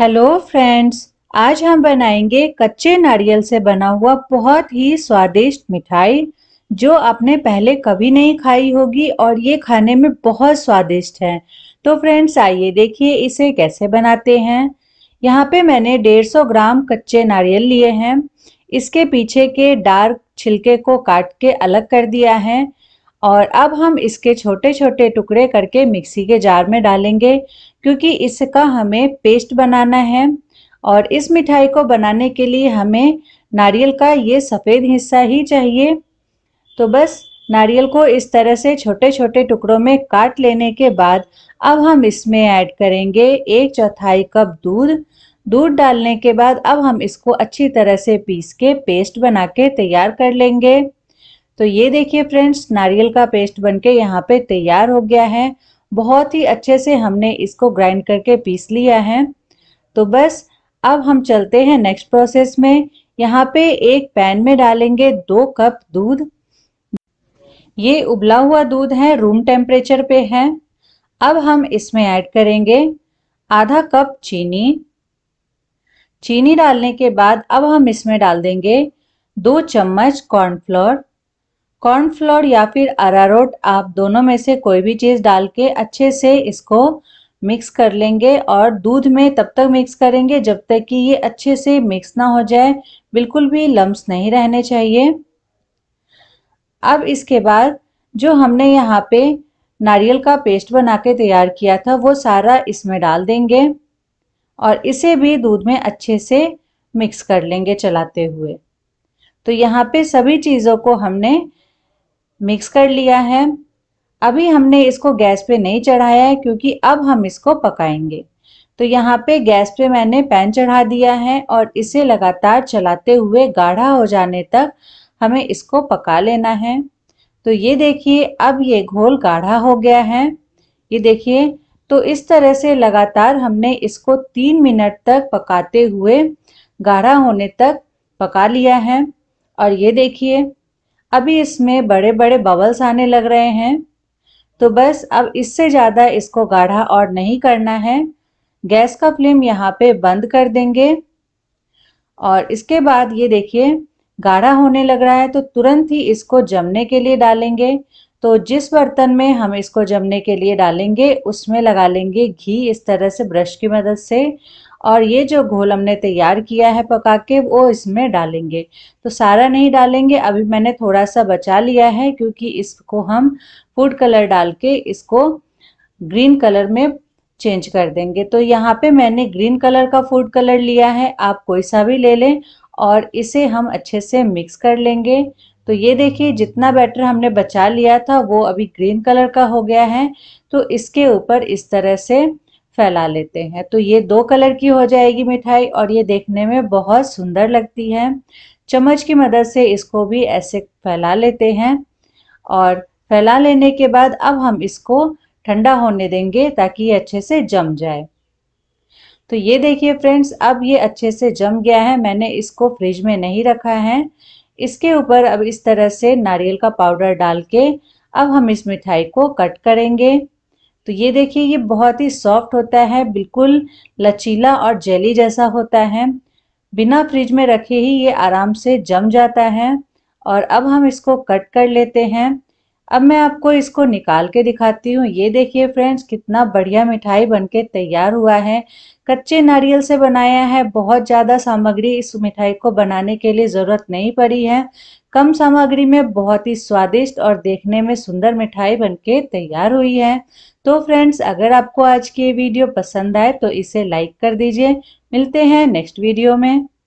hello friends आज हम बनाएंगे कच्चे नारियल से बना हुआ बहुत ही स्वादिष्ट मिठाई जो आपने पहले कभी नहीं खाई होगी और ये खाने में बहुत स्वादिष्ट है तो फ्रेंड्स आइए देखिए इसे कैसे बनाते हैं यहाँ पे मैंने 150 ग्राम कच्चे नारियल लिए हैं इसके पीछे के डार्क छिलके को काट के अलग कर दिया है और अब हम इसके छोटे छोटे टुकड़े करके मिक्सी के जार में डालेंगे क्योंकि इसका हमें पेस्ट बनाना है और इस मिठाई को बनाने के लिए हमें नारियल का ये सफ़ेद हिस्सा ही चाहिए तो बस नारियल को इस तरह से छोटे छोटे टुकड़ों में काट लेने के बाद अब हम इसमें ऐड करेंगे एक चौथाई कप दूध दूध डालने के बाद अब हम इसको अच्छी तरह से पीस के पेस्ट बना के तैयार कर लेंगे तो ये देखिए फ्रेंड्स नारियल का पेस्ट बनके यहाँ पे तैयार हो गया है बहुत ही अच्छे से हमने इसको ग्राइंड करके पीस लिया है तो बस अब हम चलते हैं नेक्स्ट प्रोसेस में यहाँ पे एक पैन में डालेंगे दो कप दूध ये उबला हुआ दूध है रूम टेम्परेचर पे है अब हम इसमें ऐड करेंगे आधा कप चीनी चीनी डालने के बाद अब हम इसमें डाल देंगे दो चम्मच कॉर्नफ्लोर कॉर्नफ्लोर या फिर अरारोट आप दोनों में से कोई भी चीज़ डाल के अच्छे से इसको मिक्स कर लेंगे और दूध में तब तक मिक्स करेंगे जब तक कि ये अच्छे से मिक्स ना हो जाए बिल्कुल भी लम्ब नहीं रहने चाहिए अब इसके बाद जो हमने यहाँ पे नारियल का पेस्ट बना के तैयार किया था वो सारा इसमें डाल देंगे और इसे भी दूध में अच्छे से मिक्स कर लेंगे चलाते हुए तो यहाँ पे सभी चीज़ों को हमने मिक्स कर लिया है अभी हमने इसको गैस पे नहीं चढ़ाया है क्योंकि अब हम इसको पकाएंगे तो यहाँ पे गैस पे मैंने पैन चढ़ा दिया है और इसे लगातार चलाते हुए गाढ़ा हो जाने तक हमें इसको पका लेना है तो ये देखिए अब ये घोल गाढ़ा हो गया है ये देखिए तो इस तरह से लगातार हमने इसको तीन मिनट तक पकाते हुए गाढ़ा होने तक पका लिया है और ये देखिए अभी इसमें बड़े बड़े बबल्स आने लग रहे हैं तो बस अब इससे ज़्यादा इसको गाढ़ा और नहीं करना है गैस का फ्लेम यहाँ पे बंद कर देंगे और इसके बाद ये देखिए गाढ़ा होने लग रहा है तो तुरंत ही इसको जमने के लिए डालेंगे तो जिस बर्तन में हम इसको जमने के लिए डालेंगे उसमें लगा लेंगे घी इस तरह से ब्रश की मदद से और ये जो घोल हमने तैयार किया है पका के वो इसमें डालेंगे तो सारा नहीं डालेंगे अभी मैंने थोड़ा सा बचा लिया है क्योंकि इसको हम फूड कलर डाल के इसको ग्रीन कलर में चेंज कर देंगे तो यहाँ पे मैंने ग्रीन कलर का फूड कलर लिया है आप कोई सा भी ले लें और इसे हम अच्छे से मिक्स कर लेंगे तो ये देखिए जितना बैटर हमने बचा लिया था वो अभी ग्रीन कलर का हो गया है तो इसके ऊपर इस तरह से फैला लेते हैं तो ये दो कलर की हो जाएगी मिठाई और ये देखने में बहुत सुंदर लगती है चम्मच की मदद से इसको भी ऐसे फैला लेते हैं और फैला लेने के बाद अब हम इसको ठंडा होने देंगे ताकि ये अच्छे से जम जाए तो ये देखिए फ्रेंड्स अब ये अच्छे से जम गया है मैंने इसको फ्रिज में नहीं रखा है इसके ऊपर अब इस तरह से नारियल का पाउडर डाल के अब हम इस मिठाई को कट करेंगे तो ये देखिए ये बहुत ही सॉफ्ट होता है बिल्कुल लचीला और जेली जैसा होता है बिना फ्रिज में रखे ही ये आराम से जम जाता है और अब हम इसको कट कर लेते हैं अब मैं आपको इसको निकाल के दिखाती हूँ ये देखिए फ्रेंड्स कितना बढ़िया मिठाई बनके तैयार हुआ है कच्चे नारियल से बनाया है बहुत ज़्यादा सामग्री इस मिठाई को बनाने के लिए ज़रूरत नहीं पड़ी है कम सामग्री में बहुत ही स्वादिष्ट और देखने में सुंदर मिठाई बनके तैयार हुई है तो फ्रेंड्स अगर आपको आज की ये वीडियो पसंद आए तो इसे लाइक कर दीजिए मिलते हैं नेक्स्ट वीडियो में